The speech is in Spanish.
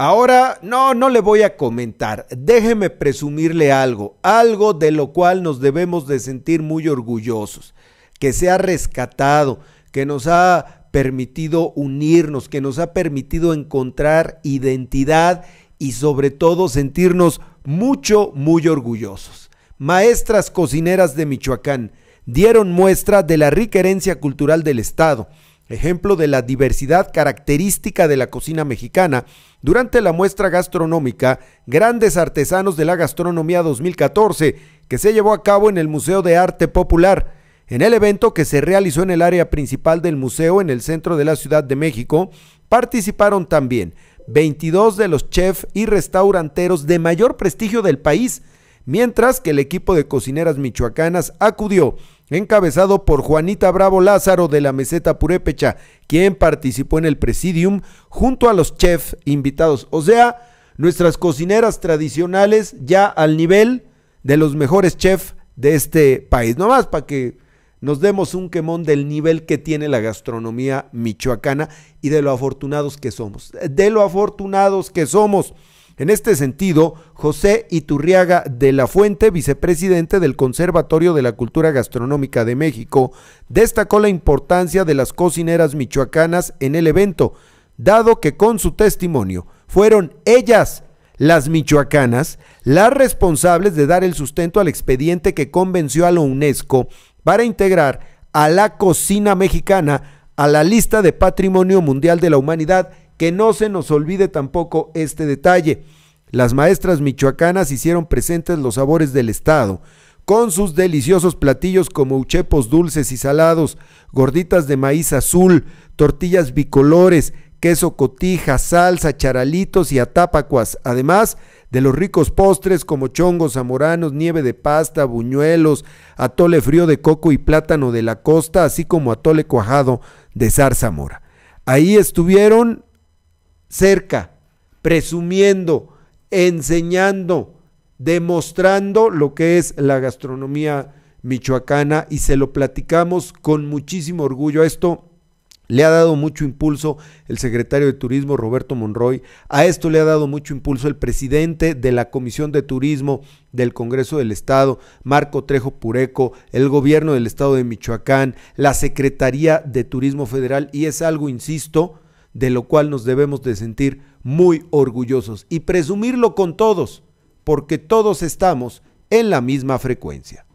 Ahora, no, no le voy a comentar. Déjeme presumirle algo, algo de lo cual nos debemos de sentir muy orgullosos, que se ha rescatado, que nos ha permitido unirnos, que nos ha permitido encontrar identidad y sobre todo sentirnos mucho, muy orgullosos. Maestras cocineras de Michoacán dieron muestra de la rica herencia cultural del Estado ejemplo de la diversidad característica de la cocina mexicana, durante la muestra gastronómica Grandes Artesanos de la Gastronomía 2014, que se llevó a cabo en el Museo de Arte Popular. En el evento que se realizó en el área principal del museo en el centro de la Ciudad de México, participaron también 22 de los chefs y restauranteros de mayor prestigio del país, mientras que el equipo de cocineras michoacanas acudió, encabezado por Juanita Bravo Lázaro de la meseta Purépecha, quien participó en el presidium junto a los chefs invitados. O sea, nuestras cocineras tradicionales ya al nivel de los mejores chefs de este país. más para que nos demos un quemón del nivel que tiene la gastronomía michoacana y de lo afortunados que somos. De lo afortunados que somos. En este sentido, José Iturriaga de la Fuente, vicepresidente del Conservatorio de la Cultura Gastronómica de México, destacó la importancia de las cocineras michoacanas en el evento, dado que con su testimonio fueron ellas las michoacanas, las responsables de dar el sustento al expediente que convenció a la UNESCO para integrar a la cocina mexicana a la lista de Patrimonio Mundial de la Humanidad que no se nos olvide tampoco este detalle. Las maestras michoacanas hicieron presentes los sabores del Estado, con sus deliciosos platillos como uchepos dulces y salados, gorditas de maíz azul, tortillas bicolores, queso cotija, salsa, charalitos y atapacuas, además de los ricos postres como chongos zamoranos, nieve de pasta, buñuelos, atole frío de coco y plátano de la costa, así como atole cuajado de zarzamora. Ahí estuvieron cerca, presumiendo, enseñando, demostrando lo que es la gastronomía michoacana y se lo platicamos con muchísimo orgullo. Esto le ha dado mucho impulso el secretario de Turismo Roberto Monroy, a esto le ha dado mucho impulso el presidente de la Comisión de Turismo del Congreso del Estado, Marco Trejo Pureco, el gobierno del Estado de Michoacán, la Secretaría de Turismo Federal y es algo, insisto, de lo cual nos debemos de sentir muy orgullosos y presumirlo con todos, porque todos estamos en la misma frecuencia.